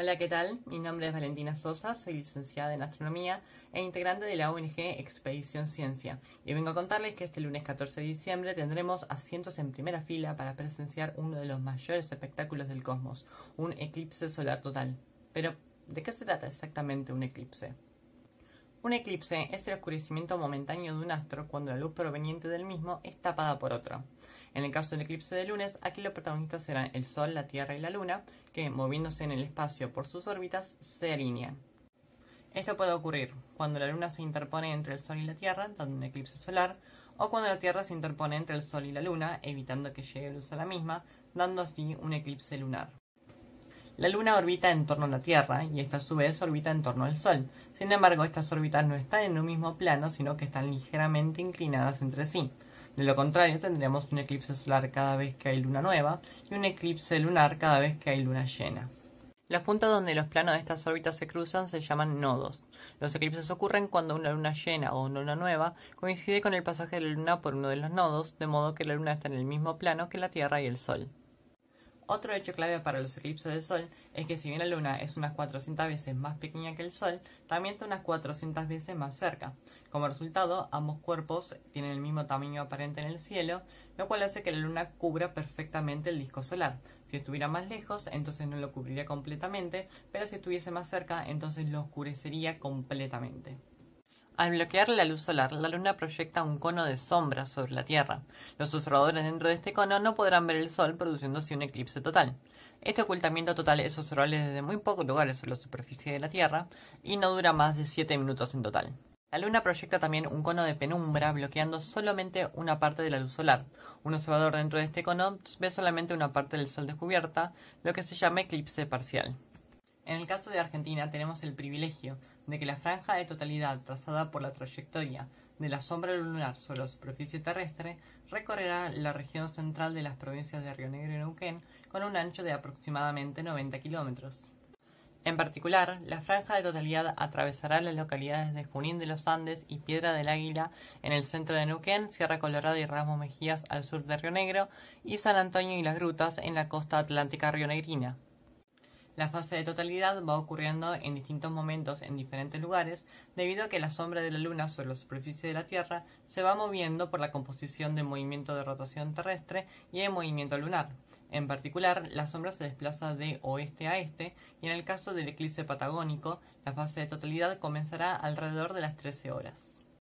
Hola, ¿qué tal? Mi nombre es Valentina Sosa, soy licenciada en Astronomía e integrante de la ONG Expedición Ciencia. Y vengo a contarles que este lunes 14 de diciembre tendremos asientos en primera fila para presenciar uno de los mayores espectáculos del cosmos, un eclipse solar total. Pero, ¿de qué se trata exactamente un eclipse? Un eclipse es el oscurecimiento momentáneo de un astro cuando la luz proveniente del mismo es tapada por otro. En el caso del eclipse de lunes, aquí los protagonistas serán el Sol, la Tierra y la Luna, que moviéndose en el espacio por sus órbitas, se alinean. Esto puede ocurrir cuando la Luna se interpone entre el Sol y la Tierra, dando un eclipse solar, o cuando la Tierra se interpone entre el Sol y la Luna, evitando que llegue luz a la misma, dando así un eclipse lunar. La Luna orbita en torno a la Tierra y esta a su vez orbita en torno al Sol. Sin embargo, estas órbitas no están en un mismo plano, sino que están ligeramente inclinadas entre sí. De lo contrario, tendremos un eclipse solar cada vez que hay luna nueva y un eclipse lunar cada vez que hay luna llena. Los puntos donde los planos de estas órbitas se cruzan se llaman nodos. Los eclipses ocurren cuando una luna llena o una luna nueva coincide con el pasaje de la luna por uno de los nodos, de modo que la luna está en el mismo plano que la Tierra y el Sol. Otro hecho clave para los eclipses del Sol es que si bien la Luna es unas 400 veces más pequeña que el Sol, también está unas 400 veces más cerca. Como resultado, ambos cuerpos tienen el mismo tamaño aparente en el cielo, lo cual hace que la Luna cubra perfectamente el disco solar. Si estuviera más lejos, entonces no lo cubriría completamente, pero si estuviese más cerca, entonces lo oscurecería completamente. Al bloquear la luz solar, la Luna proyecta un cono de sombra sobre la Tierra. Los observadores dentro de este cono no podrán ver el Sol, produciéndose un eclipse total. Este ocultamiento total es observable desde muy pocos lugares sobre la superficie de la Tierra y no dura más de 7 minutos en total. La Luna proyecta también un cono de penumbra bloqueando solamente una parte de la luz solar. Un observador dentro de este cono ve solamente una parte del Sol descubierta, lo que se llama eclipse parcial. En el caso de Argentina tenemos el privilegio de que la franja de totalidad trazada por la trayectoria de la sombra lunar sobre la superficie terrestre recorrerá la región central de las provincias de Río Negro y Neuquén con un ancho de aproximadamente 90 kilómetros. En particular, la franja de totalidad atravesará las localidades de Junín de los Andes y Piedra del Águila en el centro de Neuquén, Sierra Colorada y Ramos Mejías al sur de Río Negro y San Antonio y las Grutas en la costa atlántica rionegrina. La fase de totalidad va ocurriendo en distintos momentos en diferentes lugares debido a que la sombra de la Luna sobre la superficie de la Tierra se va moviendo por la composición de movimiento de rotación terrestre y de movimiento lunar. En particular, la sombra se desplaza de oeste a este y en el caso del eclipse patagónico, la fase de totalidad comenzará alrededor de las 13 horas.